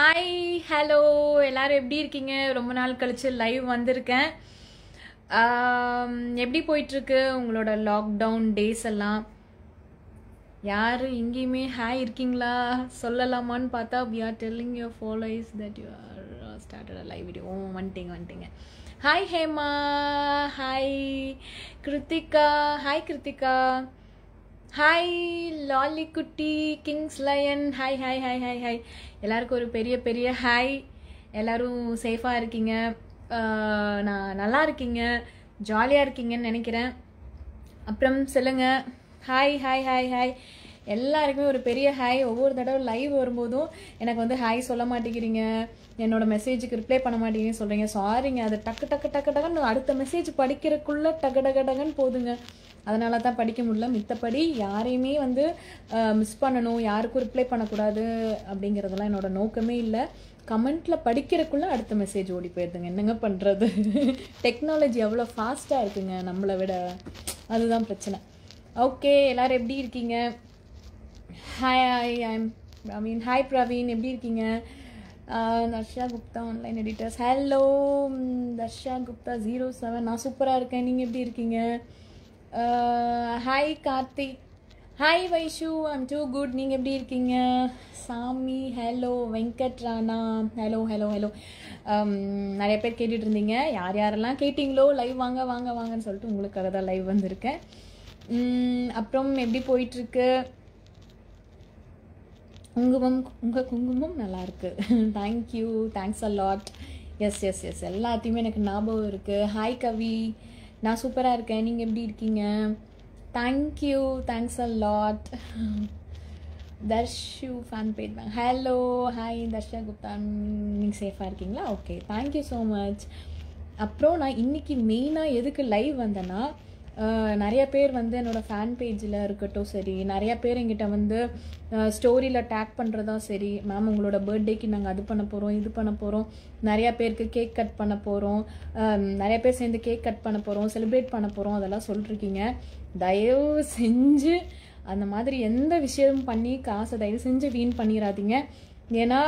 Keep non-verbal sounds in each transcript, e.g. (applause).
Hi hello எல்லோரும் எப்படி இருக்கீங்க ரொம்ப நாள் கழித்து லைவ் வந்திருக்கேன் எப்படி போயிட்டுருக்கு உங்களோட லாக்டவுன் டேஸ் எல்லாம் யார் எங்கேயுமே ஹாய் இருக்கீங்களா சொல்லலாமான்னு பார்த்தா we are telling your is that you are started live video ஓ வந்துட்டீங்க வந்துட்டீங்க hi Hema hi Krithika hi Krithika hi Lali குட்டி kings lion hi hi hi hi hi எல்லாருக்கும் ஒரு பெரிய பெரிய ஹாய் எல்லோரும் சேஃபாக இருக்கீங்க நான் நல்லா இருக்கீங்க ஜாலியாக இருக்கீங்கன்னு நினைக்கிறேன் அப்புறம் சொல்லுங்கள் ஹாய் ஹாய் ஹாய் ஹாய் எல்லாருக்குமே ஒரு பெரிய ஹாய் ஒவ்வொரு தடவை லைவ் வரும்போதும் எனக்கு வந்து ஹாய் சொல்ல மாட்டேங்கிறீங்க என்னோட மெசேஜுக்கு ரிப்ளை பண்ண மாட்டேங்கிறீங்க சொல்கிறீங்க சாரிங்க அது டக்கு டக்கு டக்கு டக்குன்னு அடுத்த மெசேஜ் படிக்கிறக்குள்ளே டக்கு டக்கு டகன்னு போதுங்க அதனால தான் படிக்க முடியல மித்தப்படி யாரையுமே வந்து மிஸ் பண்ணணும் யாருக்கும் ரிப்ளை பண்ணக்கூடாது அப்படிங்கிறதெல்லாம் என்னோடய நோக்கமே இல்லை கமெண்ட்டில் படிக்கிறக்குள்ளே அடுத்த மெசேஜ் ஓடி போயிடுதுங்க என்னங்க பண்ணுறது டெக்னாலஜி எவ்வளோ ஃபாஸ்ட்டாக இருக்குங்க நம்மளை விட அதுதான் பிரச்சனை ஓகே எல்லோரும் எப்படி இருக்கீங்க hi I I'm Praveen hi Praveen எப்படி இருக்கீங்க Darsha Gupta online editors hello Darsha Gupta zero seven நான் சூப்பராக இருக்கேன் நீங்கள் எப்படி இருக்கீங்க hi Karthi hi Vaishu I'm too good நீங்கள் எப்படி இருக்கீங்க Sami hello Venkat Rana hello hello hello நிறைய பேர் கேட்டுட்டு இருந்தீங்க யார் யாரெல்லாம் கேட்டிங்களோ லைவ் வாங்க வாங்க வாங்கன்னு சொல்லிட்டு உங்களுக்காக தான் லைவ் வந்திருக்கேன் அப்புறம் எப்படி போயிட்டுருக்கு குங்குமம் உங்கள் குங்குமம் நல்லாயிருக்கு thank you thanks a lot yes yes yes எல்லாத்தையுமே எனக்கு ஞாபகம் இருக்குது ஹாய் கவி நான் சூப்பராக இருக்கேன் நீங்கள் எப்படி இருக்கீங்க thank you thanks a lot Darshu fan பேட் தான் ஹலோ ஹாய் தர்ஷா குப்தா நீங்கள் சேஃபாக இருக்கீங்களா ஓகே தேங்க்யூ ஸோ மச் அப்புறம் நான் இன்றைக்கி மெயினாக எதுக்கு லைவ் வந்தேன்னா நிறைய பேர் வந்து என்னோடய ஃபேன் பேஜில் இருக்கட்டும் சரி நிறைய பேர் எங்கிட்ட வந்து ஸ்டோரியில் டேக் பண்ணுறதா சரி மேம் உங்களோட பர்த்டேக்கு நாங்கள் அது பண்ண போகிறோம் இது பண்ண போகிறோம் நிறையா பேருக்கு கேக் கட் பண்ண போகிறோம் நிறைய பேர் சேர்ந்து கேக் கட் பண்ண போகிறோம் செலிப்ரேட் பண்ண போகிறோம் அதெல்லாம் சொல்லிருக்கீங்க தயவு செஞ்சு அந்த மாதிரி எந்த விஷயமும் பண்ணி காசை தயவு செஞ்சு வீண் பண்ணிடாதீங்க ஏன்னா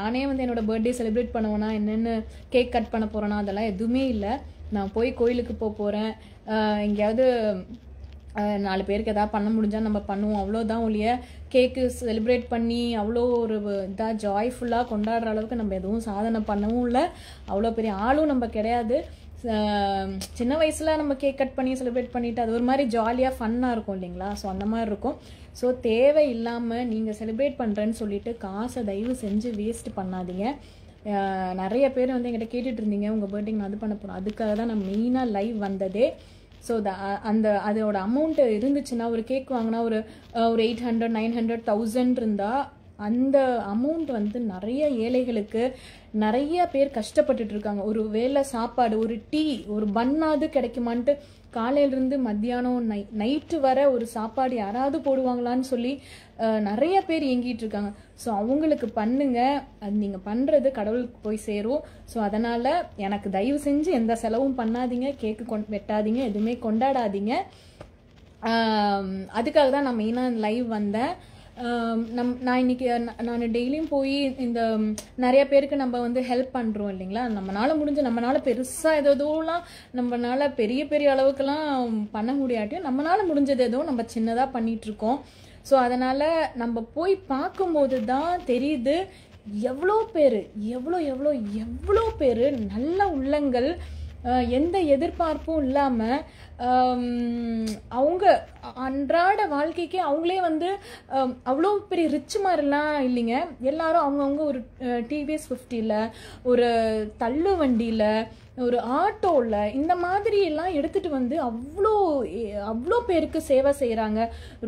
நானே வந்து என்னோடய பர்த்டே செலிப்ரேட் பண்ணுவேன்னா என்னென்னு கேக் கட் பண்ண போகிறேன்னா அதெல்லாம் எதுவுமே இல்லை நான் போய் கோயிலுக்கு போக போகிறேன் எங்கேயாவது நாலு பேருக்கு எதாவது பண்ண முடிஞ்சால் நம்ம பண்ணுவோம் அவ்வளோதான் ஒழிய கேக்கு செலிப்ரேட் பண்ணி அவ்வளோ ஒரு இதாக ஜாய்ஃபுல்லாக கொண்டாடுற அளவுக்கு நம்ம எதுவும் சாதனை பண்ணவும் இல்லை அவ்வளோ பெரிய ஆளும் நம்ம கிடையாது சின்ன வயசில் நம்ம கேக் கட் பண்ணி செலிப்ரேட் பண்ணிவிட்டு அது ஒரு மாதிரி ஜாலியாக ஃபன்னாக இருக்கும் இல்லைங்களா ஸோ அந்த மாதிரி இருக்கும் ஸோ தேவை இல்லாமல் நீங்கள் செலிப்ரேட் பண்ணுறேன்னு சொல்லிட்டு காசை தயவு செஞ்சு வேஸ்ட் பண்ணாதீங்க நிறைய பேர் வந்து எங்கிட்ட கேட்டுட்டு இருந்தீங்க உங்கள் பர்த்டேக்கு நான் அது பண்ண போகிறோம் அதுக்காக தான் நான் மெயினாக லைவ் வந்ததே ஸோ த அந்த அதோட அமௌண்ட்டு இருந்துச்சுன்னா ஒரு கேக் வாங்கினா ஒரு ஒரு eight hundred nine hundred thousand இருந்தால் அந்த அமௌண்ட் வந்து நிறைய ஏழைகளுக்கு நிறைய பேர் கஷ்டப்பட்டுட்டு இருக்காங்க ஒரு வேலை சாப்பாடு ஒரு டீ ஒரு பண்ணாது கிடைக்குமான்ட்டு காலையிலேருந்து மத்தியானம் நை நைட்டு வர ஒரு சாப்பாடு யாராவது போடுவாங்களான்னு சொல்லி நிறைய பேர் இயங்கிட்டு இருக்காங்க ஸோ அவங்களுக்கு பண்ணுங்க அது நீங்கள் பண்ணுறது கடவுளுக்கு போய் சேரும் ஸோ அதனால் எனக்கு தயவு செஞ்சு எந்த செலவும் பண்ணாதீங்க கேக்கு கொண் வெட்டாதீங்க எதுவுமே கொண்டாடாதீங்க அதுக்காக தான் நான் மெயினாக லைவ் வந்தேன் நம் நான் இன்றைக்கி நான் டெய்லியும் போய் இந்த நிறைய பேருக்கு நம்ம வந்து ஹெல்ப் பண்ணுறோம் இல்லைங்களா நம்மளால் முடிஞ்ச நம்மளால் பெருசாக ஏதோ எதோலாம் நம்மளால் பெரிய பெரிய அளவுக்குலாம் பண்ண முடியாட்டியும் நம்மளால் முடிஞ்சது எதுவும் நம்ம சின்னதாக பண்ணிகிட்ருக்கோம் ஸோ அதனால் நம்ம போய் பார்க்கும்போது தான் தெரியுது எவ்வளோ பேர் எவ்வளோ எவ்வளோ எவ்வளோ பேர் நல்ல உள்ளங்கள் எந்த எதிர்பார்ப்பும் இல்லாமல் அவங்க அன்றாட வாழ்க்கைக்கு அவங்களே வந்து அவ்வளோ பெரிய ரிச் மாதிரிலாம் இல்லைங்க எல்லாரும் அவங்கவுங்க ஒரு டிவிஎஸ் ஃபிஃப்டியில் ஒரு தள்ளு வண்டியில் ஒரு ஆட்டோவில் இந்த மாதிரியெல்லாம் எடுத்துகிட்டு வந்து அவ்வளோ அவ்வளோ பேருக்கு சேவை செய்கிறாங்க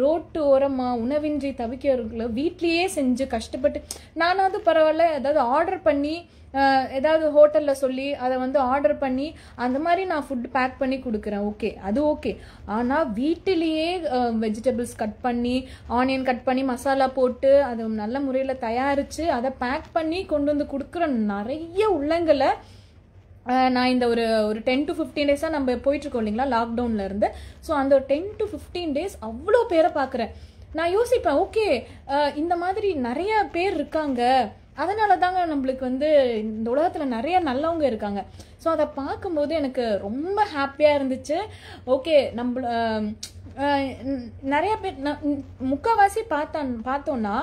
ரோட்டு ஓரமாக உணவின்றி தவிக்கிறவர்களை வீட்லேயே செஞ்சு கஷ்டப்பட்டு நானாவது பரவாயில்ல ஏதாவது ஆர்டர் பண்ணி ஏதாவது ஹோட்டலில் சொல்லி அதை வந்து ஆர்டர் பண்ணி அந்த மாதிரி நான் ஃபுட் பேக் பண்ணி கொடுக்குறேன் ஓகே அது ஓகே ஆனால் வீட்டிலேயே வெஜிடபிள்ஸ் கட் பண்ணி ஆனியன் கட் பண்ணி மசாலா போட்டு அதை நல்ல முறையில் தயாரித்து அதை பேக் பண்ணி கொண்டு வந்து கொடுக்குற நிறைய உள்ளங்களை நான் இந்த ஒரு ஒரு டென் டு ஃபிஃப்டீன் டேஸாக நம்ம போயிட்டுருக்கோம் இல்லைங்களா லாக்டவுனில் இருந்து ஸோ அந்த டென் டு ஃபிஃப்டீன் டேஸ் அவ்வளோ பேரை பார்க்குறேன் நான் யோசிப்பேன் ஓகே இந்த மாதிரி நிறைய பேர் இருக்காங்க அதனால தாங்க நம்மளுக்கு வந்து இந்த உலகத்தில் நிறைய நல்லவங்க இருக்காங்க ஸோ அதை பார்க்கும்போது எனக்கு ரொம்ப ஹாப்பியாக இருந்துச்சு ஓகே நம்மள நிறைய பேர் முக்கால்வாசி பார்த்தான் பார்த்தோன்னா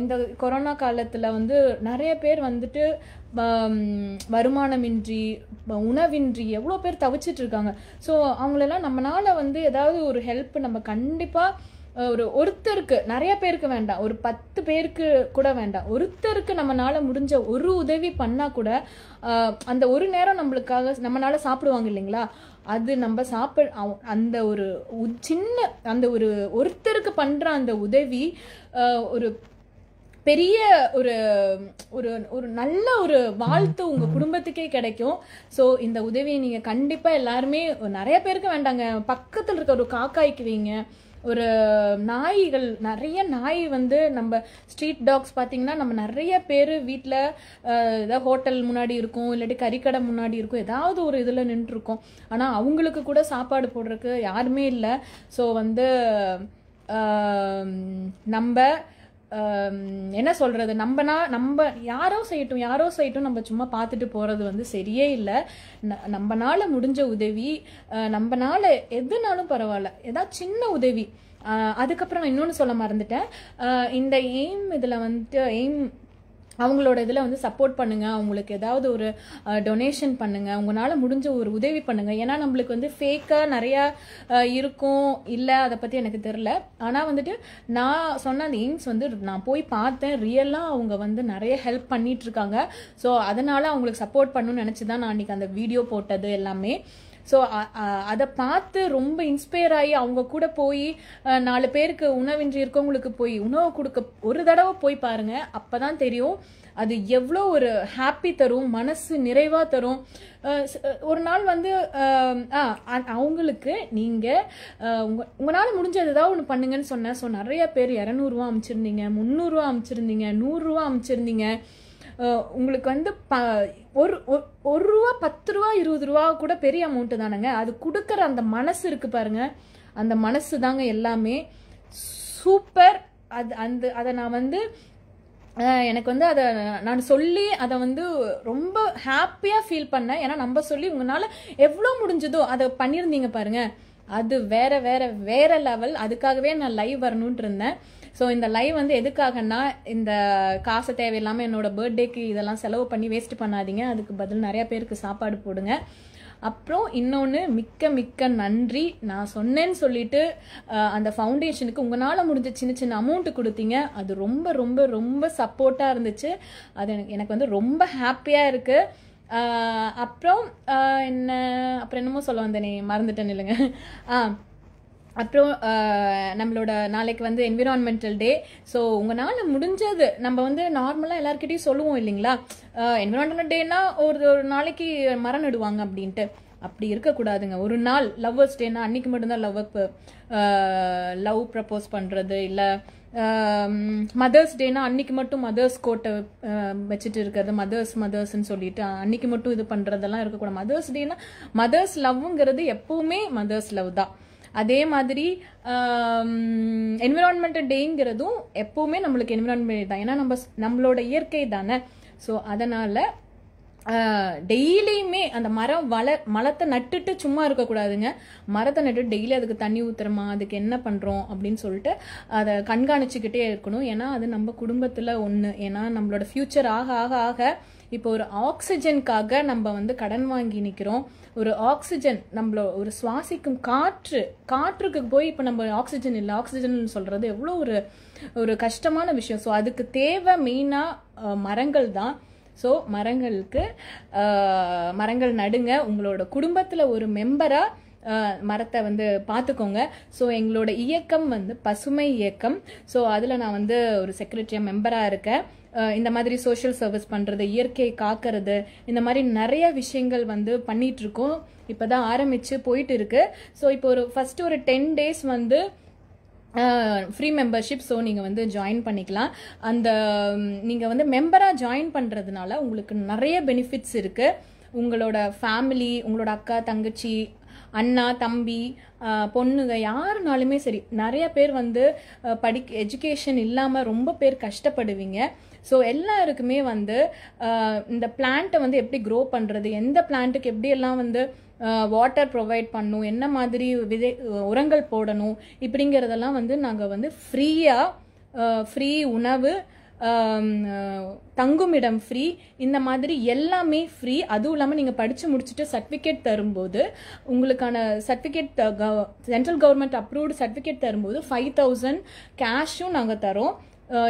இந்த கொரோனா காலத்தில் வந்து நிறைய பேர் வந்துட்டு வருமானமின்றி உணவின்றி எவ்வளோ பேர் தவிச்சிட்ருக்காங்க ஸோ அவங்களெல்லாம் நம்மளால் வந்து ஏதாவது ஒரு ஹெல்ப் நம்ம கண்டிப்பாக ஒரு ஒருத்தருக்கு நிறைய பேருக்கு வேண்டாம் ஒரு பத்து பேருக்கு கூட வேண்டாம் ஒருத்தருக்கு நம்மளால முடிஞ்ச ஒரு உதவி பண்ணால் கூட அந்த ஒரு நேரம் நம்மளுக்காக நம்மளால சாப்பிடுவாங்க இல்லைங்களா அது நம்ம சாப்பிட அந்த ஒரு சின்ன அந்த ஒரு ஒருத்தருக்கு பண்ணுற அந்த உதவி ஒரு பெரிய ஒரு ஒரு ஒரு நல்ல ஒரு வாழ்த்து உங்கள் குடும்பத்துக்கே கிடைக்கும் ஸோ இந்த உதவியை நீங்கள் கண்டிப்பாக எல்லாருமே நிறைய பேருக்கு வேண்டாங்க பக்கத்தில் இருக்க ஒரு காக்காய்க்கு வைங்க ஒரு நாய்கள் நிறைய நாய் வந்து நம்ம ஸ்ட்ரீட் டாக்ஸ் பார்த்தீங்கன்னா நம்ம நிறைய பேர் வீட்டில் ஏதாவது ஹோட்டல் முன்னாடி இருக்கும் இல்லாட்டி கறிக்கடை முன்னாடி இருக்கும் ஏதாவது ஒரு இதில் நின்றுருக்கோம் ஆனால் அவங்களுக்கு கூட சாப்பாடு போடுறதுக்கு யாருமே இல்லை ஸோ வந்து நம்ம என்ன சொல்கிறது நம்மனா நம்ம யாரோ செய்யட்டும் யாரோ செய்யட்டும் நம்ம சும்மா பார்த்துட்டு போகிறது வந்து சரியே இல்லை ந நம்மனால முடிஞ்ச உதவி நம்மனால எதுனாலும் பரவாயில்ல ஏதாவது சின்ன உதவி அதுக்கப்புறம் இன்னொன்று சொல்ல மறந்துட்டேன் இந்த எய்ம் இதில் வந்துட்டு எய்ம் அவங்களோட இதில் வந்து சப்போர்ட் பண்ணுங்கள் அவங்களுக்கு ஏதாவது ஒரு டொனேஷன் பண்ணுங்கள் உங்களால் முடிஞ்ச ஒரு உதவி பண்ணுங்கள் ஏன்னா நம்மளுக்கு வந்து ஃபேக்காக நிறையா இருக்கும் இல்லை அதை பற்றி எனக்கு தெரில ஆனால் வந்துட்டு நான் சொன்ன அந்த எய்ம்ஸ் வந்து நான் போய் பார்த்தேன் ரியலாக அவங்க வந்து நிறைய ஹெல்ப் பண்ணிகிட்ருக்காங்க ஸோ அதனால் அவங்களுக்கு சப்போர்ட் பண்ணணும்னு நினச்சி தான் நான் அன்றைக்கி அந்த வீடியோ போட்டது எல்லாமே ஸோ அதை பார்த்து ரொம்ப இன்ஸ்பயர் ஆகி அவங்க கூட போய் நாலு பேருக்கு உணவின்றி இருக்கவங்களுக்கு போய் உணவு கொடுக்க ஒரு தடவை போய் பாருங்க அப்பதான் தெரியும் அது எவ்வளோ ஒரு ஹாப்பி தரும் மனசு நிறைவாக தரும் ஒரு நாள் வந்து அவங்களுக்கு நீங்கள் உங்கள் உங்களால் முடிஞ்ச ஏதாவது ஒன்று பண்ணுங்கன்னு சொன்னேன் ஸோ நிறைய பேர் இரநூறுவா அமைச்சிருந்தீங்க முந்நூறுரூவா அமைச்சிருந்தீங்க நூறுரூவா அமைச்சிருந்தீங்க உங்களுக்கு வந்து ப ஒரு ஒரு ரூபா பத்து ரூபா இருபது ரூபா கூட பெரிய அமௌண்ட்டு தானேங்க அது கொடுக்குற அந்த மனசு இருக்குது பாருங்கள் அந்த மனசு தாங்க எல்லாமே சூப்பர் அது அந்த அதை நான் வந்து எனக்கு வந்து அதை நான் சொல்லி அதை வந்து ரொம்ப ஹாப்பியாக ஃபீல் பண்ணேன் ஏன்னா நம்ம சொல்லி உங்களால் எவ்வளோ முடிஞ்சதோ அதை பண்ணியிருந்தீங்க பாருங்கள் அது வேற வேற வேற லெவல் அதுக்காகவே நான் லைவ் வரணுன்ட்டு இருந்தேன் ஸோ இந்த லைவ் வந்து எதுக்காகனா இந்த காசை தேவையில்லாமல் என்னோட பர்த்டேக்கு இதெல்லாம் செலவு பண்ணி வேஸ்ட் பண்ணாதீங்க அதுக்கு பதில் நிறையா பேருக்கு சாப்பாடு போடுங்க அப்புறம் இன்னொன்று மிக்க மிக்க நன்றி நான் சொன்னேன்னு சொல்லிட்டு அந்த ஃபவுண்டேஷனுக்கு உங்களால் முடிஞ்ச சின்ன சின்ன அமௌண்ட்டு கொடுத்தீங்க அது ரொம்ப ரொம்ப ரொம்ப சப்போர்ட்டாக இருந்துச்சு அது எனக்கு எனக்கு வந்து ரொம்ப ஹாப்பியாக இருக்குது அப்புறம் என்ன அப்புறம் என்னமோ சொல்ல வந்தேனே மறந்துட்டேன் இல்லைங்க ஆ அப்புறம் நம்மளோட நாளைக்கு வந்து என்விரான்மெண்டல் டே ஸோ உங்களால் முடிஞ்சது நம்ம வந்து நார்மலாக எல்லாருக்கிட்டையும் சொல்லுவோம் இல்லைங்களா என்விரான்மெண்டல் டேனா ஒரு ஒரு நாளைக்கு மரம் நடுவாங்க அப்படின்ட்டு அப்படி இருக்கக்கூடாதுங்க ஒரு நாள் லவ்வர்ஸ் டேன்னா அன்னைக்கு மட்டும்தான் லவ் லவ் ப்ரப்போஸ் பண்ணுறது இல்லை மதர்ஸ் டேனா அன்னைக்கு மட்டும் மதர்ஸ் கோட்டை வச்சுட்டு இருக்கிறது மதர்ஸ் மதர்ஸ்ன்னு சொல்லிட்டு அன்னைக்கு மட்டும் இது பண்ணுறதெல்லாம் இருக்கக்கூடாது மதர்ஸ் டேனா மதர்ஸ் லவ்ங்கிறது எப்பவுமே மதர்ஸ் லவ் தான் அதே மாதிரி என்விரான்மெண்ட் டேங்கிறதும் எப்போவுமே நம்மளுக்கு என்விரான்மெண்ட் தான் ஏன்னா நம்ம நம்மளோட இயற்கை தானே ஸோ அதனால் டெய்லியுமே அந்த மரம் வள மரத்தை நட்டுட்டு சும்மா இருக்கக்கூடாதுங்க மரத்தை நட்டு டெய்லி அதுக்கு தண்ணி ஊற்றுறமா அதுக்கு என்ன பண்ணுறோம் அப்படின்னு சொல்லிட்டு அதை கண்காணிச்சுக்கிட்டே இருக்கணும் ஏன்னா அது நம்ம குடும்பத்தில் ஒன்று ஏன்னா நம்மளோட ஃப்யூச்சர் ஆக ஆக ஆக இப்போ ஒரு ஆக்சிஜனுக்காக நம்ம வந்து கடன் வாங்கி நிற்கிறோம் ஒரு ஆக்சிஜன் நம்மளோ ஒரு சுவாசிக்கும் காற்று காற்றுக்கு போய் இப்போ நம்ம ஆக்சிஜன் இல்லை ஆக்சிஜன் சொல்கிறது எவ்வளோ ஒரு ஒரு கஷ்டமான விஷயம் ஸோ அதுக்கு தேவை மெயினாக மரங்கள் தான் ஸோ மரங்களுக்கு மரங்கள் நடுங்க உங்களோட குடும்பத்தில் ஒரு மெம்பராக மரத்தை வந்து பார்த்துக்கோங்க ஸோ எங்களோட இயக்கம் வந்து பசுமை இயக்கம் ஸோ அதில் நான் வந்து ஒரு செக்ரட்டரியாக மெம்பராக இருக்கேன் இந்த மாதிரி சோஷியல் சர்வீஸ் பண்ணுறது இயற்கையை காக்கிறது இந்த மாதிரி நிறைய விஷயங்கள் வந்து பண்ணிட்டு இருக்கோம் இப்போ தான் ஆரம்பித்து போயிட்டு இருக்கு ஸோ இப்போ ஒரு ஃபஸ்ட்டு ஒரு டென் டேஸ் வந்து ஃப்ரீ மெம்பர்ஷிப் ஸோ நீங்கள் வந்து ஜாயின் பண்ணிக்கலாம் அந்த நீங்கள் வந்து மெம்பராக ஜாயின் பண்ணுறதுனால உங்களுக்கு நிறைய பெனிஃபிட்ஸ் இருக்குது உங்களோட ஃபேமிலி உங்களோட அக்கா தங்கச்சி அண்ணா தம்பி பொண்ணுங்க யாருனாலுமே சரி நிறைய பேர் வந்து படிக்க எஜுகேஷன் இல்லாமல் ரொம்ப பேர் கஷ்டப்படுவீங்க ஸோ எல்லாருக்குமே வந்து இந்த பிளான்ட்டை வந்து எப்படி க்ரோ பண்ணுறது எந்த பிளான்ட்டுக்கு எப்படியெல்லாம் வந்து வாட்டர் ப்ரொவைட் பண்ணும் என்ன மாதிரி விதை உரங்கள் போடணும் இப்படிங்கிறதெல்லாம் வந்து நாங்கள் வந்து ஃப்ரீயாக ஃப்ரீ உணவு தங்குமிடம் ஃப்ரீ இந்த மாதிரி எல்லாமே ஃப்ரீ அதுவும் இல்லாமல் நீங்கள் படித்து முடிச்சுட்டு சர்டிஃபிகேட் தரும்போது உங்களுக்கான certificate central government approved certificate தரும்போது ஃபைவ் தௌசண்ட் கேஷும் நாங்கள் தரோம்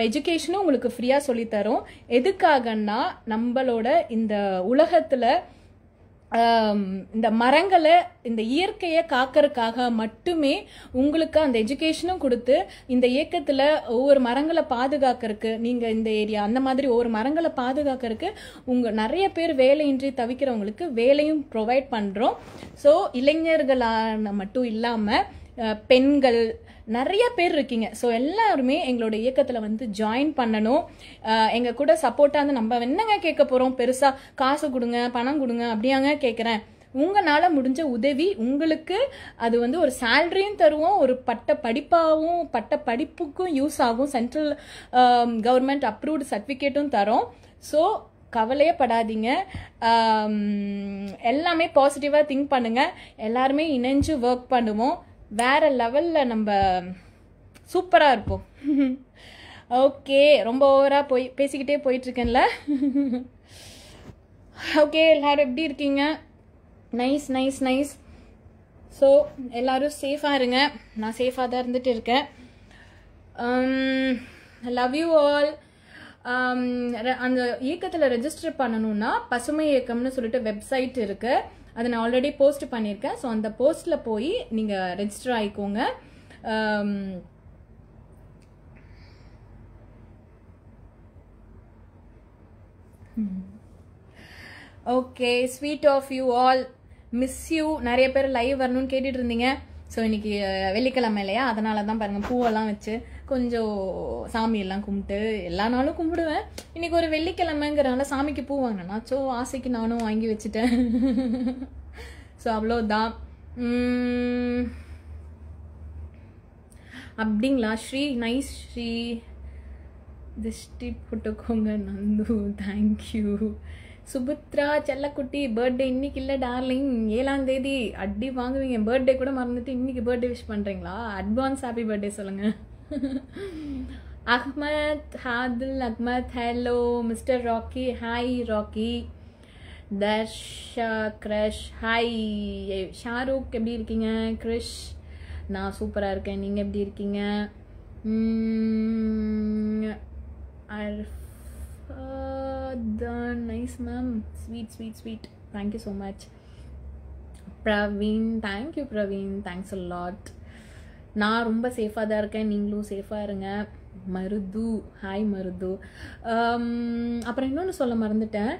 எஜுகேஷனும் உங்களுக்கு ஃப்ரீயாக சொல்லித்தரோம் எதுக்காகன்னா நம்மளோட இந்த உலகத்தில் இந்த மரங்களை இந்த இயற்கையை காக்கறதுக்காக மட்டுமே உங்களுக்கு அந்த எஜுகேஷனும் கொடுத்து இந்த இயக்கத்தில் ஒவ்வொரு மரங்களை பாதுகாக்கிறதுக்கு நீங்கள் இந்த ஏரியா அந்த மாதிரி ஒவ்வொரு மரங்களை பாதுகாக்கிறதுக்கு உங்கள் நிறைய பேர் வேலையின்றி தவிக்கிறவங்களுக்கு வேலையும் ப்ரொவைட் பண்ணுறோம் ஸோ இளைஞர்களான மட்டும் இல்லாமல் பெண்கள் நிறைய பேர் இருக்கீங்க ஸோ எல்லாருமே எங்களோட இயக்கத்தில் வந்து ஜாயின் பண்ணணும் எங்கள் கூட சப்போர்ட்டாக வந்து நம்ம என்னங்க கேட்க போகிறோம் பெருசாக காசு கொடுங்க பணம் கொடுங்க அப்படியாங்க கேட்குறேன் உங்களால் முடிஞ்ச உதவி உங்களுக்கு அது வந்து ஒரு சேல்ரியும் தருவோம் ஒரு பட்ட படிப்பாகவும் பட்ட படிப்புக்கும் யூஸ் ஆகும் சென்ட்ரல் கவர்மெண்ட் அப்ரூவ்டு சர்டிஃபிகேட்டும் தரும் ஸோ கவலையே படாதீங்க எல்லாமே பாசிட்டிவாக திங்க் பண்ணுங்கள் எல்லாருமே இணைஞ்சு ஒர்க் பண்ணுவோம் வேற லெவலில் நம்ம சூப்பராக இருப்போம் ஓகே ரொம்ப ஓவராக போய் பேசிக்கிட்டே போயிட்டுருக்கேன்ல ஓகே எல்லோரும் எப்படி இருக்கீங்க நைஸ் நைஸ் நைஸ் ஸோ எல்லோரும் சேஃபாக இருங்க நான் சேஃபாக தான் இருந்துட்டு இருக்கேன் லவ் யூ ஆல் அந்த இயக்கத்தில் ரெஜிஸ்டர் பண்ணணும்னா பசுமை இயக்கம்னு சொல்லிட்டு வெப்சைட் இருக்குது அதை நான் ஆல்ரெடி போஸ்ட் பண்ணியிருக்கேன் ஸோ அந்த போஸ்ட்டில் போய் நீங்கள் ரெஜிஸ்டர் ஆகிக்கோங்க okay sweet of you all miss you நிறைய பேர் லைவ் வரணும்னு கேட்டுட்டு இருந்தீங்க ஸோ இன்னைக்கு வெள்ளிக்கிழமை இல்லையா அதனால தான் பாருங்கள் பூவெல்லாம் வச்சு கொஞ்சம் சாமியெல்லாம் கும்பிட்டு எல்லா நாளும் கும்பிடுவேன் இன்னைக்கு ஒரு வெள்ளிக்கிழமைங்கிறனால சாமிக்கு பூ வாங்கினா ஸோ ஆசைக்கு நானும் வாங்கி வச்சுட்டேன் ஸோ அவ்வளோதான் அப்படிங்களா ஸ்ரீ நைஸ் ஸ்ரீ திருஷ்டி போட்டுக்கோங்க நந்து தேங்க்யூ சுபத்ரா செல்லக்குட்டி பர்த்டே இன்னைக்கு இல்லை டார்லிங் ஏழாம் தேதி அடி வாங்குவீங்க பர்த்டே கூட மறந்துட்டு இன்னைக்கு பர்த்டே விஷ் பண்ணுறீங்களா அட்வான்ஸ் ஹாப்பி பர்த்டே சொல்லுங்கள் Ahmed Hadil Ahmed hello mister Rocky hi Rocky Darsh crush hi Shahrukh எப்படி இருக்கீங்க கிருஷ் நான் சூப்பரா இருக்கேன் நீங்க எப்படி இருக்கீங்க nice ma'am sweet sweet sweet thank you so much Praveen thank you Praveen thanks a lot நான் ரொம்ப சேஃபாக தான் இருக்கேன் நீங்களும் சேஃபாக இருங்க மருது ஹாய் மருது அப்புறம் இன்னொன்று சொல்ல மறந்துட்டேன்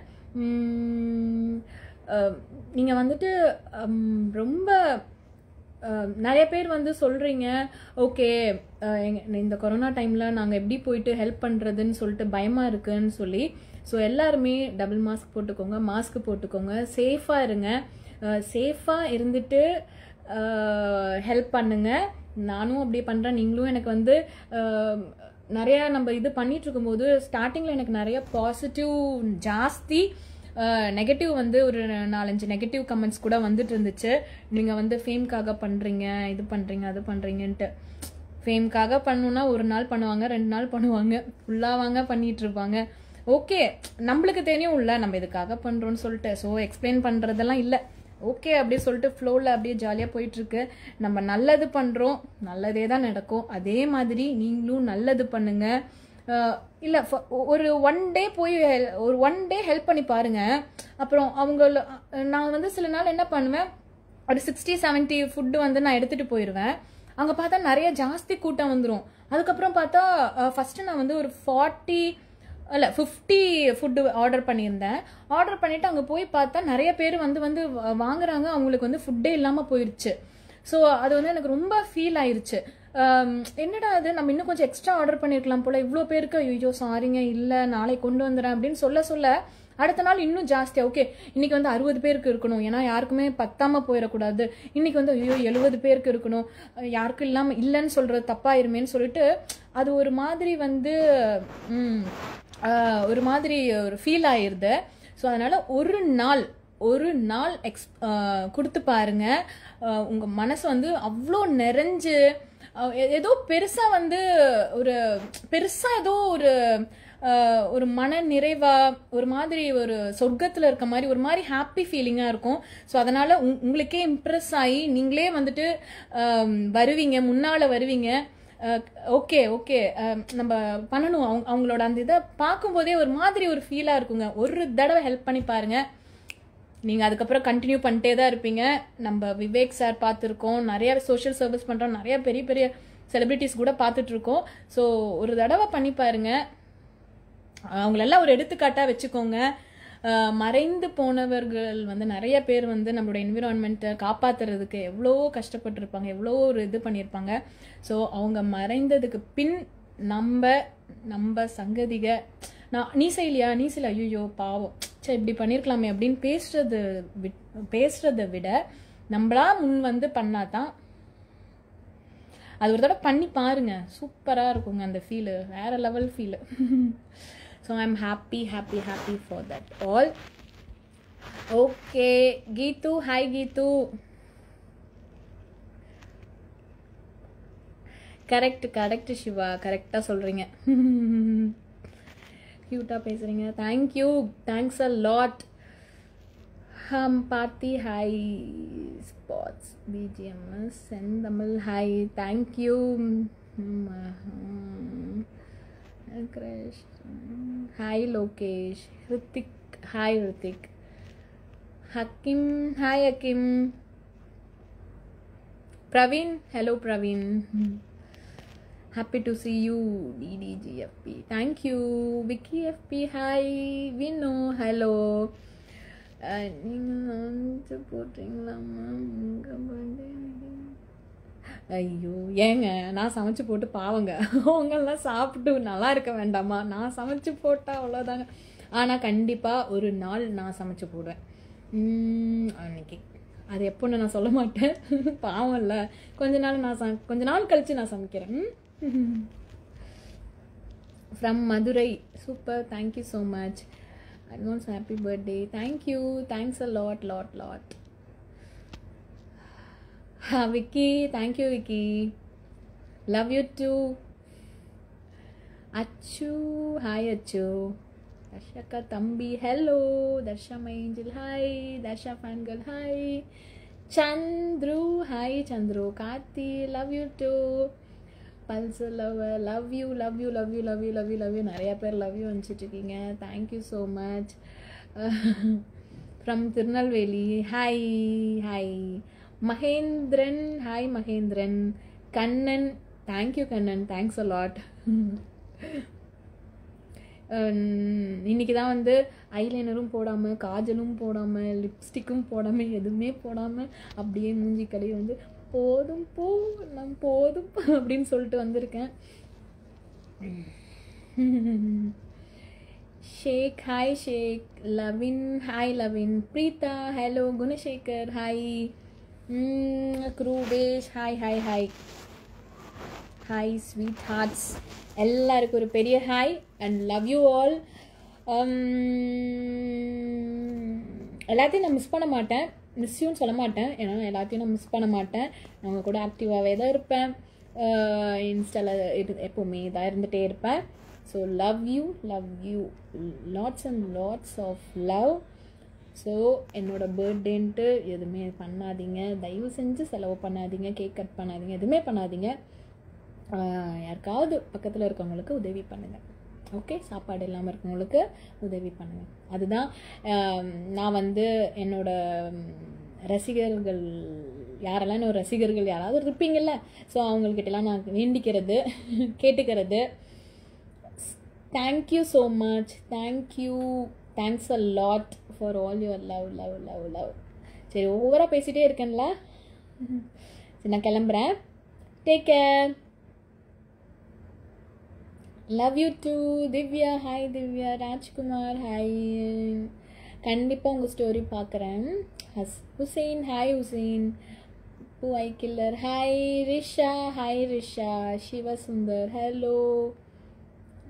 நீங்கள் வந்துட்டு ரொம்ப நிறைய பேர் வந்து சொல்கிறீங்க ஓகே இந்த கொரோனா டைமில் நாங்கள் எப்படி போயிட்டு ஹெல்ப் பண்ணுறதுன்னு சொல்லிட்டு பயமாக இருக்குன்னு சொல்லி ஸோ எல்லாருமே டபுள் மாஸ்க் போட்டுக்கோங்க மாஸ்க் போட்டுக்கோங்க சேஃபாக இருங்க சேஃபாக இருந்துட்டு ஹெல்ப் பண்ணுங்கள் நானும் அப்படியே பண்ணுறேன் நீங்களும் எனக்கு வந்து நிறையா நம்ம இது பண்ணிட்டு இருக்கும்போது ஸ்டார்டிங்கில் எனக்கு நிறைய பாசிட்டிவ் ஜாஸ்தி நெகட்டிவ் வந்து ஒரு நாலஞ்சு நெகட்டிவ் கமெண்ட்ஸ் கூட வந்துட்டு இருந்துச்சு நீங்கள் வந்து ஃபேம்காக பண்ணுறீங்க இது பண்ணுறீங்க அது பண்ணுறீங்கன்ட்டு ஃபேம்காக பண்ணுன்னா ஒரு நாள் பண்ணுவாங்க ரெண்டு நாள் பண்ணுவாங்க ஃபுல்லாவாங்க பண்ணிட்டு இருப்பாங்க ஓகே நம்மளுக்கு தெரியும் இல்லை நம்ம இதுக்காக பண்ணுறோன்னு சொல்லிட்டு ஸோ எக்ஸ்பிளைன் பண்ணுறதெல்லாம் இல்லை ஓகே அப்படி சொல்லிட்டு ஃப்ளோவில் அப்படியே ஜாலியாக போயிட்டுருக்கு நம்ம நல்லது பண்ணுறோம் நல்லதே தான் நடக்கும் அதே மாதிரி நீங்களும் நல்லது பண்ணுங்கள் இல்லை ஒரு ஒன் டே போய் ஒரு ஒன் டே ஹெல்ப் பண்ணி பாருங்கள் அப்புறம் அவங்க நான் வந்து சில நாள் என்ன பண்ணுவேன் ஒரு சிக்ஸ்டி செவன்ட்டி ஃபுட்டு வந்து நான் எடுத்துகிட்டு போயிடுவேன் அங்கே பார்த்தா நிறைய ஜாஸ்தி கூட்டம் வந்துடும் அதுக்கப்புறம் பார்த்தா ஃபஸ்ட்டு நான் வந்து ஒரு ஃபார்ட்டி இல்லை ஃபிஃப்டி ஃபுட்டு ஆர்டர் பண்ணியிருந்தேன் ஆர்டர் பண்ணிவிட்டு அங்கே போய் பார்த்தா நிறைய பேர் வந்து வந்து வாங்குறாங்க அவங்களுக்கு வந்து ஃபுட்டே இல்லாமல் போயிடுச்சு ஸோ அது வந்து எனக்கு ரொம்ப ஃபீல் ஆயிடுச்சு um, என்னடா அது நம்ம இன்னும் கொஞ்சம் எக்ஸ்ட்ரா ஆர்டர் பண்ணியிருக்கலாம் போல் இவ்வளோ பேருக்கு ஐயோ சாரிங்க இல்லை நாளைக்கு கொண்டு வந்துடுறேன் அப்படின்னு சொல்ல சொல்ல அடுத்த நாள் இன்னும் ஜாஸ்தியாக ஓகே இன்னைக்கு வந்து அறுபது பேருக்கு இருக்கணும் ஏன்னா யாருக்குமே பத்தாமல் போயிடக்கூடாது இன்னைக்கு வந்து ஐயோ எழுபது பேருக்கு இருக்கணும் யாருக்கும் இல்லாமல் இல்லைன்னு சொல்கிறது தப்பாயிருமேன்னு சொல்லிட்டு அது ஒரு மாதிரி வந்து ஒரு மாதிரி ஒரு ஃபீல் ஆயிடுது ஸோ அதனால் ஒரு நாள் ஒரு நாள் எக்ஸ் கொடுத்து பாருங்க உங்கள் மனசு வந்து அவ்வளோ நிறைஞ்சு ஏதோ பெருசாக வந்து ஒரு பெருசாக ஏதோ ஒரு ஒரு மன நிறைவாக ஒரு மாதிரி ஒரு சொர்க்கத்தில் இருக்க மாதிரி ஒரு மாதிரி ஹாப்பி ஃபீலிங்காக இருக்கும் ஸோ அதனால் உங்களுக்கே இம்ப்ரெஸ் ஆகி நீங்களே வந்துட்டு வருவீங்க முன்னால் வருவீங்க ஓகே ஓகே நம்ம பண்ணணும் அவங்க அவங்களோட அந்த இதை பார்க்கும்போதே ஒரு மாதிரி ஒரு ஃபீலாக இருக்குங்க ஒரு தடவை ஹெல்ப் பண்ணி பாருங்கள் நீங்கள் அதுக்கப்புறம் கண்டினியூ பண்ணிட்டே தான் இருப்பீங்க நம்ம விவேக் சார் பார்த்துருக்கோம் நிறைய சோஷியல் சர்வீஸ் பண்ணுறோம் நிறைய பெரிய பெரிய செலிப்ரிட்டிஸ் கூட பார்த்துட்ருக்கோம் ஸோ ஒரு தடவை பண்ணி பாருங்கள் அவங்களெல்லாம் ஒரு எடுத்துக்காட்டாக வச்சுக்கோங்க மறைந்து போனவர்கள் வந்து நிறைய பேர் வந்து நம்மளோட என்விரான்மெண்ட்டை காப்பாற்றுறதுக்கு எவ்வளோ கஷ்டப்பட்டிருப்பாங்க எவ்வளோ ஒரு இது பண்ணியிருப்பாங்க ஸோ அவங்க மறைந்ததுக்கு பின் நம்ம நம்ம சங்கதிக நான் நீ செய்யலையா நீ செய்யல ஐயோ பாவம் சரி இப்படி பண்ணியிருக்கலாமே அப்படின்னு பேசுறது பேசுறத விட நம்மளா முன் வந்து பண்ணாதான் அது ஒரு தடவை பண்ணி பாருங்க சூப்பராக இருக்குங்க அந்த ஃபீலு வேற level feel (laughs) so i'm happy happy happy for that all okay gitu hi gitu correct correct Siva கரெக்டாக சொல்கிறீங்க க்யூட்டாக பேசுகிறீங்க தேங்க்யூ தேங்க்ஸ் அ லாட் ஹம் பாத்தி hi spots BGMS Senthamizh hi thank you Crash. Hi Lokesh. Ritik. Hi Ritik. Hakim. Hi Hakim. Praveen. Hello Praveen. Happy to see you. DDGFP. Thank you. Vicky FP. Hi. Vino. Hello. supporting Lama. ஐயோ ஏங்க நான் சமைச்சு போட்டு பாவங்க அவங்கெல்லாம் சாப்பிட்டு நல்லா இருக்க வேண்டாமா நான் சமைச்சு போட்டால் அவ்வளோதாங்க ஆனால் கண்டிப்பாக ஒரு நாள் நான் சமைச்சு போடுவேன் அன்னைக்கு அது எப்போன்னு நான் சொல்ல மாட்டேன் பாவம் இல்லை கொஞ்ச நாள் நான் சம கொஞ்ச நாள் கழித்து நான் சமைக்கிறேன் from Madurai super thank you so much advance happy birthday thank you thanks a lot lot lot हाँ Vicky thank you Vicky love you too Achu hi अच्छू दर्शा तंबी हेलो दर्शा मई hi Darsha fan hi Chandru hi Chandru Karthi love you too பல்ஸ் love love you love you love you love you love you love you நிறையா பேர் love you அனுப்பிச்சிட்ருக்கீங்க thank you so much from Tirunelveli hi Mahendran hi Mahendran Kannan thank you Kannan thanks a lot இன்றைக்கி தான் வந்து ஐலைனரும் போடாமல் காஜலும் போடாமல் லிப்ஸ்டிக்கும் போடாமல் எதுவுமே போடாமல் அப்படியே மூஞ்சி கழுவி வந்து போதும் போ நான் போதும் அப்படின்னு சொல்லிட்டு வந்திருக்கேன் Sheikh hi Sheikh Lavin hi Lavin Preetha hello Gunasekar hi Krupesh hi hi hi hi sweethearts எல்லாருக்கும் ஒரு பெரிய hi and love you all எல்லாத்தையும் நான் மிஸ் பண்ண மாட்டேன் மிஸ்யூன்னு சொல்ல மாட்டேன் ஏன்னா எல்லாத்தையும் நான் மிஸ் பண்ண மாட்டேன் அவங்க கூட ஆக்டிவாகவே தான் இருப்பேன் இன்ஸ்டாவில் இரு எப்போவுமே இதாக இருந்துகிட்டே இருப்பேன் so love you love you lots and lots of love so என்னோடய பர்த்டேன்ட்டு எதுவுமே பண்ணாதீங்க தயவு செஞ்சு செலவு பண்ணாதீங்க கேக் கட் பண்ணாதீங்க எதுவுமே பண்ணாதீங்க யாருக்காவது பக்கத்தில் இருக்கவங்களுக்கு உதவி பண்ணுங்கள் ஓகே சாப்பாடு இல்லாமல் இருக்கவங்களுக்கு உதவி பண்ணுங்கள் அதுதான் நான் வந்து என்னோடய ரசிகர்கள் யாரெல்லாம் என்னோட ரசிகர்கள் யாராவது இருப்பீங்கள்ல ஸோ அவங்கக்கிட்டலாம் நான் வேண்டிக்கிறது கேட்டுக்கிறது thank you so much thank you thanks a lot for all your love love love love சரி ஓவராக பேசிகிட்டே இருக்கேன்ல சரி நான் கிளம்புறேன் take care love you too Divya hi Divya Rajkumar hi கண்டிப்பாக உங்கள் ஸ்டோரி பார்க்குறேன் ஹஸ் ஹுசைன் ஹாய் ஹுசைன் பூ I killer hi Risha hi Risha Sivasundar hello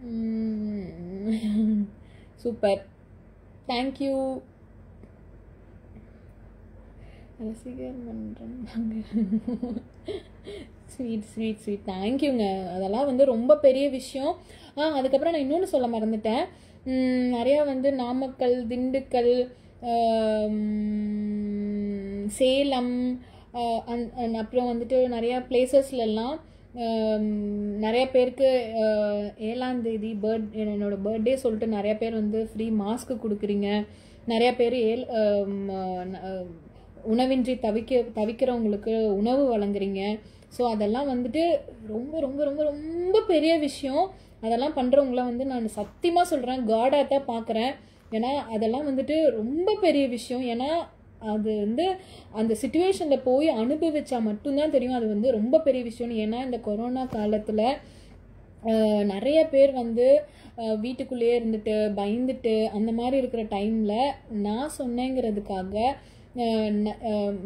(laughs) super thank you ரசிகர் மன்றம் ஸ்வீட் ஸ்வீட் ஸ்வீட் தேங்க்யூங்க அதெல்லாம் வந்து ரொம்ப பெரிய விஷயம் ஆ அதுக்கப்புறம் நான் இன்னொன்று சொல்ல மறந்துட்டேன் நிறையா வந்து நாமக்கல் திண்டுக்கல் சேலம் அப்புறம் வந்துட்டு நிறையா பிளேசஸ்லாம் நிறைய பேருக்கு ஏழாந்தேதி பர்த் என்னோட பர்த்டே சொல்லிட்டு நிறைய பேர் வந்து ஃப்ரீ மாஸ்க்கு கொடுக்குறீங்க நிறைய பேர் ஏ உணவின்றி தவிக்க தவிக்கிறவங்களுக்கு உணவு வழங்குறீங்க ஸோ அதெல்லாம் வந்துட்டு ரொம்ப ரொம்ப ரொம்ப ரொம்ப பெரிய விஷயம் அதெல்லாம் பண்ணுறவங்களாம் வந்து நான் சத்தியமாக சொல்கிறேன் காடாக தான் பார்க்குறேன் ஏன்னா அதெல்லாம் வந்துட்டு ரொம்ப பெரிய விஷயம் ஏன்னா அது வந்து அந்த சுச்சுவேஷனில் போய் அனுபவிச்சா மட்டும்தான் தெரியும் அது வந்து ரொம்ப பெரிய விஷயம்னு ஏன்னா இந்த கொரோனா காலத்தில் நிறைய பேர் வந்து வீட்டுக்குள்ளேயே இருந்துட்டு பயந்துட்டு அந்த மாதிரி இருக்கிற டைமில் நான் சொன்னேங்கிறதுக்காக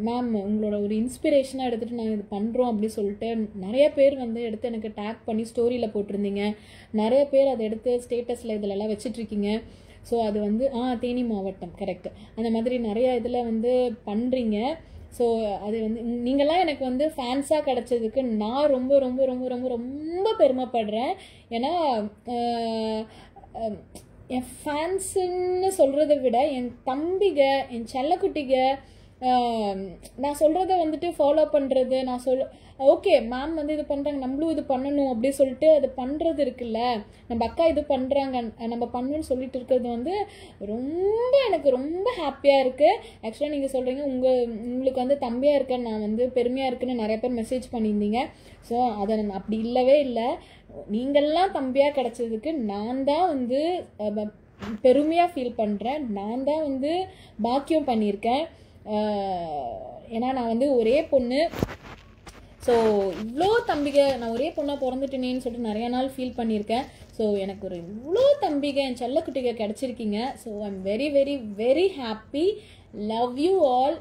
மேம் உங்களோட ஒரு இன்ஸ்பிரேஷனாக எடுத்துகிட்டு நாங்கள் இது பண்ணுறோம் அப்படின்னு சொல்லிட்டு நிறைய பேர் வந்து எடுத்து எனக்கு டேக் பண்ணி ஸ்டோரியில் போட்டிருந்தீங்க நிறைய பேர் அதை எடுத்து ஸ்டேட்டஸில் இதிலெல்லாம் வச்சிட்ருக்கீங்க ஸோ அது வந்து ஆ தேனி மாவட்டம் கரெக்ட் அந்த மாதிரி நிறையா இதில் வந்து பண்ணுறீங்க ஸோ அது வந்து நீங்களாம் எனக்கு வந்து ஃபேன்ஸாக கிடச்சதுக்கு நான் ரொம்ப ரொம்ப ரொம்ப ரொம்ப ரொம்ப பெருமைப்படுறேன் ஏன்னா என் ஃபேன்ஸுன்னு சொல்கிறத விட என் தம்பிக என் செல்லக்குட்டிக நான் சொல்கிறத வந்துட்டு ஃபாலோ பண்ணுறது நான் சொல் ஓகே மேம் வந்து இது பண்ணுறாங்க நம்மளும் இது பண்ணணும் அப்படி சொல்லிட்டு அது பண்ணுறது இருக்குல்ல நம்ம அக்கா இது பண்ணுறாங்க நம்ம பண்ணணுன்னு சொல்லிட்டு இருக்கிறது வந்து ரொம்ப எனக்கு ரொம்ப ஹாப்பியாக இருக்குது ஆக்சுவலாக நீங்கள் சொல்கிறீங்க உங்கள் உங்களுக்கு வந்து தம்பியாக இருக்க நான் வந்து பெருமையாக இருக்குன்னு நிறைய பேர் மெசேஜ் பண்ணியிருந்தீங்க ஸோ அதை அப்படி இல்லவே இல்லை நீங்கள்லாம் தம்பியாக கிடச்சதுக்கு நான் தான் வந்து பெருமையாக ஃபீல் பண்ணுறேன் நான் தான் வந்து பாக்கியம் பண்ணியிருக்கேன் ஏன்னா நான் வந்து ஒரே பொண்ணு ஸோ இவ்வளோ தம்பிகை நான் ஒரே பொண்ணாக பிறந்துட்டேனேன்னு சொல்லிட்டு நிறைய நாள் ஃபீல் பண்ணியிருக்கேன் ஸோ எனக்கு ஒரு இவ்வளோ தம்பிகை என் செல்லக்குட்டிகை கிடச்சிருக்கீங்க so I am very very very happy love you all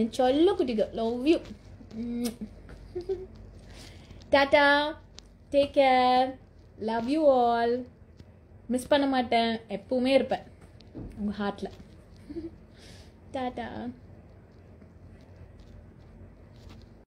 என் செல்லக்குட்டிகை லவ் யூ (laughs) டாட்டா take care love you all miss பண்ண மாட்டேன் எப்பவுமே இருப்பேன் உங்கள் ஹார்ட்டில் (laughs) டாட்டா